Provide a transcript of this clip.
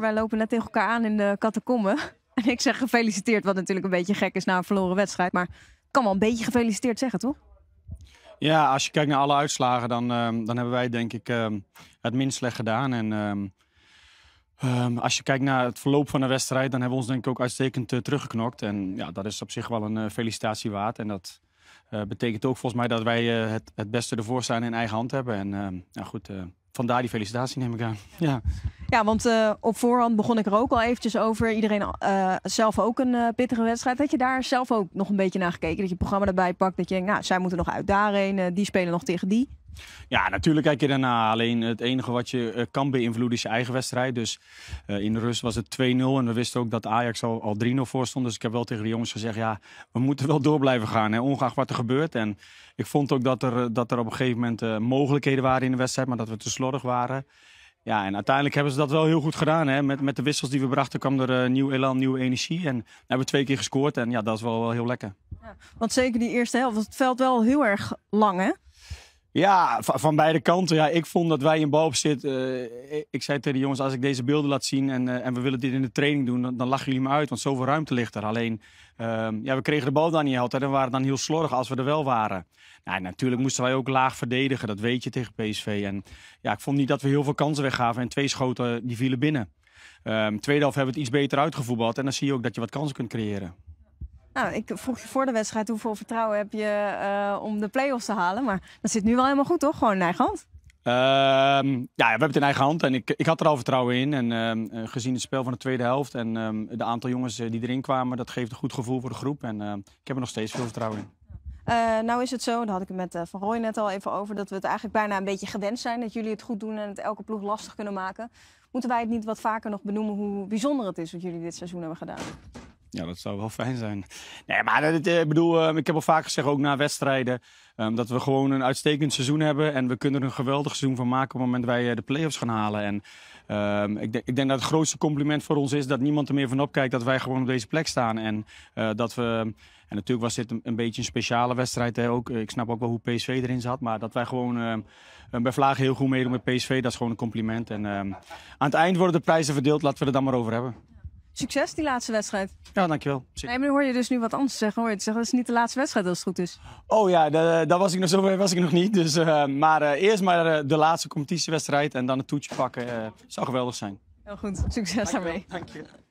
Wij lopen net tegen elkaar aan in de catacomben. En ik zeg gefeliciteerd, wat natuurlijk een beetje gek is na een verloren wedstrijd. Maar kan wel een beetje gefeliciteerd zeggen, toch? Ja, als je kijkt naar alle uitslagen, dan, ehm, dan hebben wij denk ik ehm, het minst slecht gedaan. En ehm, als je kijkt naar het verloop van de wedstrijd, dan hebben we ons denk ik ook uitstekend eh, teruggeknokt. En ja, dat is op zich wel een eh, felicitatie waard. En dat eh, betekent ook volgens mij dat wij het, het beste ervoor staan in eigen hand hebben. En nou goed, vandaar die felicitatie neem ik aan. ja. Ja, want eh, op voorhand begon ik er ook al eventjes over. Iedereen eh, zelf ook een eh, pittige wedstrijd. Had je daar zelf ook nog een beetje naar gekeken? Dat je het programma erbij pakt. Dat je denkt, nou, zij moeten nog uit daarheen. die spelen nog tegen die. Ja, natuurlijk kijk je daarna. Alleen het enige wat je kan beïnvloeden is je eigen wedstrijd. Dus in de rust was het 2-0. En we wisten ook dat Ajax al, al 3-0 voor stond. Dus ik heb wel tegen de jongens gezegd: ja, we moeten wel door blijven gaan. Hè, ongeacht wat er gebeurt. En ik vond ook dat er, dat er op een gegeven moment mogelijkheden waren in de wedstrijd. Maar dat we te slordig waren. Ja, en uiteindelijk hebben ze dat wel heel goed gedaan. Hè? Met, met de wissels die we brachten kwam er eh, nieuw elan, nieuwe energie. En hebben we twee keer gescoord. En ja, dat is wel, wel heel lekker. Ja, want zeker die eerste helft het veld wel heel erg lang, hè? Ja, van beide kanten. Ja, ik vond dat wij in balbezit... zitten. Eh, ik zei tegen de jongens, als ik deze beelden laat zien... en, eh, en we willen dit in de training doen, dan, dan lachen jullie me uit. Want zoveel ruimte ligt er. Alleen, ehm, ja, we kregen de bal dan niet altijd... en waren dan heel slordig als we er wel waren. Nou, natuurlijk moesten wij ook laag verdedigen. Dat weet je tegen PSV. En ja, ik vond niet dat we heel veel kansen weggaven. En twee schoten, eh, die vielen binnen. Ehm, tweede helft hebben we het iets beter uitgevoetbald. En dan zie je ook dat je wat kansen kunt creëren. Nou, ik vroeg je voor de wedstrijd hoeveel vertrouwen heb je eh, om de play-offs te halen. Maar dat zit nu wel helemaal goed, toch? Gewoon in eigen hand. Ehm, ja, we hebben het in eigen hand en ik, ik had er al vertrouwen in. En ehm, gezien het spel van de tweede helft en um, de aantal jongens eh, die erin kwamen, dat geeft een goed gevoel voor de groep. En ik heb er nog steeds veel vertrouwen in. Eh, nou is het zo, daar had ik het met Van Rooij net al even over, dat we het eigenlijk bijna een beetje gewend zijn. Dat jullie het goed doen en het elke ploeg lastig kunnen maken. Moeten wij het niet wat vaker nog benoemen hoe bijzonder het is wat jullie dit seizoen hebben gedaan? Ja, dat zou wel fijn zijn. Nee, maar dat, eh, ik bedoel, eh, ik heb al vaak gezegd, ook na wedstrijden, ehm, dat we gewoon een uitstekend seizoen hebben. En we kunnen er een geweldig seizoen van maken op het moment wij eh, de play-offs gaan halen. En ehm, ik, denk, ik, denk, dat het grootste compliment voor ons is dat niemand er meer van opkijkt dat wij gewoon op deze plek staan. En dat we. En natuurlijk was dit een, een beetje een speciale wedstrijd. Hè, ook, ik snap ook wel hoe PSV erin zat. Maar dat wij gewoon uh, bij Vlaag heel goed meedoen met PSV, dat is gewoon een compliment. En aan het eind worden de prijzen verdeeld. Laten we het dan maar over hebben. Succes die laatste wedstrijd. Ja, dankjewel. Nee, maar nu hoor je dus nu wat anders zeggen. Hoor je te zeggen, dat is niet de laatste wedstrijd als het goed is. Oh ja, daar was ik nog zover was ik nog niet. Dus, eh, maar eh, eerst maar eh, de laatste competitiewedstrijd en dan het toetje pakken. zou geweldig zijn. Heel goed, succes dankjewel. daarmee. Dankjewel.